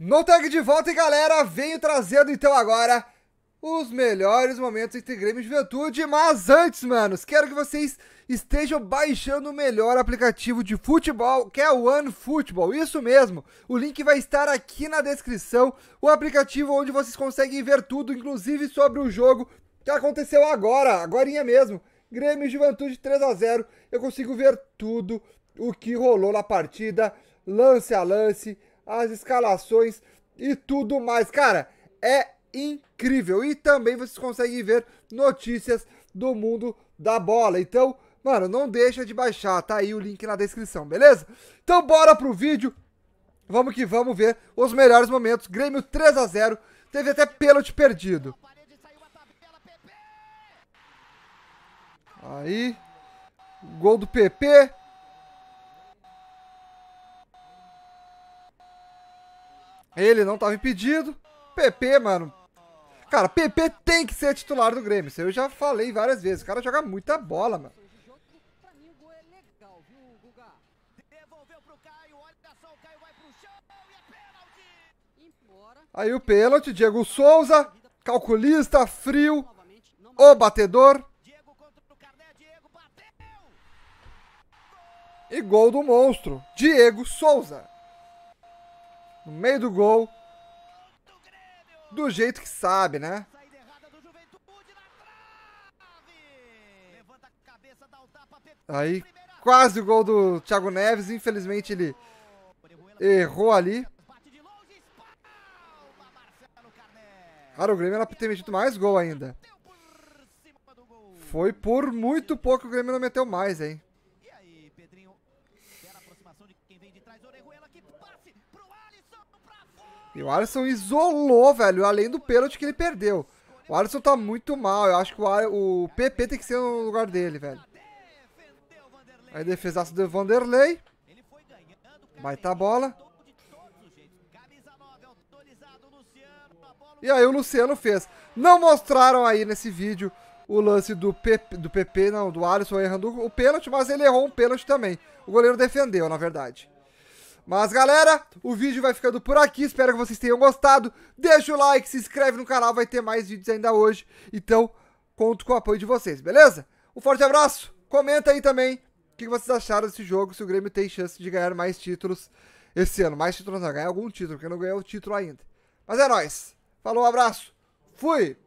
No tag de volta, e galera, venho trazendo então agora os melhores momentos entre Grêmio e Juventude. Mas antes, manos, quero que vocês estejam baixando o melhor aplicativo de futebol, que é o OneFootball. Isso mesmo, o link vai estar aqui na descrição, o aplicativo onde vocês conseguem ver tudo, inclusive sobre o jogo que aconteceu agora, agora mesmo. Grêmio e Juventude 3 a 0 Eu consigo ver tudo o que rolou na partida, lance a lance, as escalações e tudo mais. Cara, é incrível. E também vocês conseguem ver notícias do mundo da bola. Então, mano, não deixa de baixar, tá aí o link na descrição, beleza? Então bora pro vídeo. Vamos que vamos ver os melhores momentos. Grêmio 3 a 0. Teve até pênalti perdido. Aí, gol do PP, Ele não estava impedido. PP, mano. Cara, PP tem que ser titular do Grêmio. Isso eu já falei várias vezes. O cara joga muita bola, mano. Aí o pênalti, Diego Souza, calculista, frio, o batedor. E gol do monstro, Diego Souza no meio do gol, do jeito que sabe, né? Aí, quase o gol do Thiago Neves. Infelizmente, ele errou ali. Cara, o Grêmio era pra ter metido mais gol ainda. Foi por muito pouco que o Grêmio não meteu mais, hein? E o Alisson isolou, velho, além do pênalti que ele perdeu. O Alisson tá muito mal. Eu acho que o, o PP tem que ser no lugar dele, velho. Aí defesaço do Vanderlei. a bola. E aí o Luciano fez. Não mostraram aí nesse vídeo o lance do PP, do PP não, do Alisson errando o pênalti, mas ele errou um pênalti também. O goleiro defendeu, na verdade. Mas galera, o vídeo vai ficando por aqui, espero que vocês tenham gostado. Deixa o like, se inscreve no canal, vai ter mais vídeos ainda hoje. Então, conto com o apoio de vocês, beleza? Um forte abraço, comenta aí também o que vocês acharam desse jogo, se o Grêmio tem chance de ganhar mais títulos esse ano. Mais títulos não, ganhar algum título, porque não ganhou o título ainda. Mas é nóis, falou, um abraço, fui!